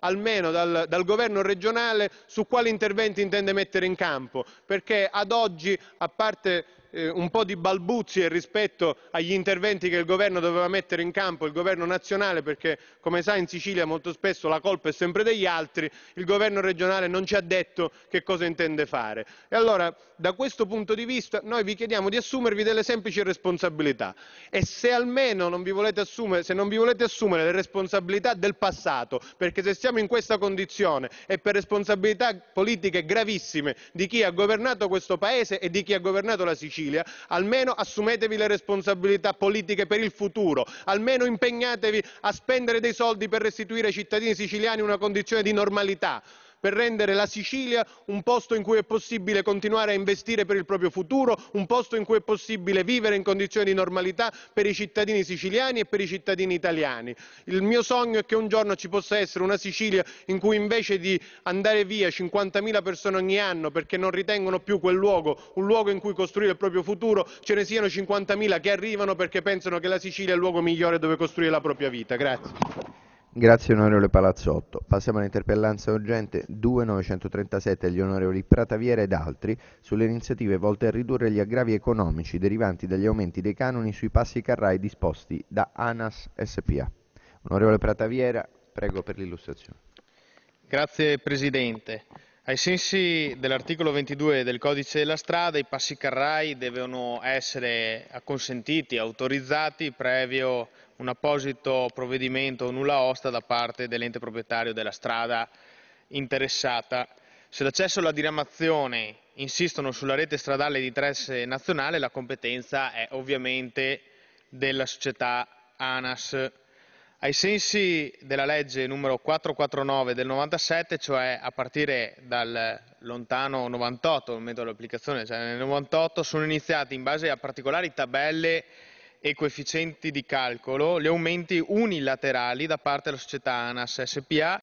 almeno dal, dal, governo regionale su quali interventi intende mettere in campo perché ad oggi, a parte eh, un po' di balbuzie rispetto agli interventi che il governo doveva mettere in campo, il governo nazionale, perché come sa in Sicilia molto spesso la colpa è sempre degli altri, il governo regionale non ci ha detto che cosa intende fare. E allora, da questo punto di vista, noi vi chiediamo di assumervi delle semplici responsabilità e se almeno non vi volete assumere, se non vi volete assumere le responsabilità del passato, perché se siamo in questa condizione è per responsabilità politiche gravissime di chi ha governato questo Paese e di chi ha governato la Sicilia, Sicilia, almeno assumetevi le responsabilità politiche per il futuro, almeno impegnatevi a spendere dei soldi per restituire ai cittadini siciliani una condizione di normalità per rendere la Sicilia un posto in cui è possibile continuare a investire per il proprio futuro, un posto in cui è possibile vivere in condizioni di normalità per i cittadini siciliani e per i cittadini italiani. Il mio sogno è che un giorno ci possa essere una Sicilia in cui invece di andare via 50.000 persone ogni anno perché non ritengono più quel luogo un luogo in cui costruire il proprio futuro, ce ne siano 50.000 che arrivano perché pensano che la Sicilia è il luogo migliore dove costruire la propria vita. Grazie onorevole Palazzotto. Passiamo all'interpellanza urgente 2937 degli onorevoli Prataviera ed altri sulle iniziative volte a ridurre gli aggravi economici derivanti dagli aumenti dei canoni sui passi carrai disposti da ANAS SPA. Onorevole Prataviera, prego per l'illustrazione. Grazie Presidente. Ai sensi dell'articolo 22 del codice della strada, i passi carrai devono essere acconsentiti, autorizzati, previo un apposito provvedimento o nulla osta da parte dell'ente proprietario della strada interessata. Se l'accesso alla diramazione insistono sulla rete stradale di interesse nazionale, la competenza è ovviamente della società ANAS. Ai sensi della legge numero 449 del 97, cioè a partire dal lontano 98, il metodo di cioè nel 98, sono iniziati in base a particolari tabelle e coefficienti di calcolo gli aumenti unilaterali da parte della società ANAS SPA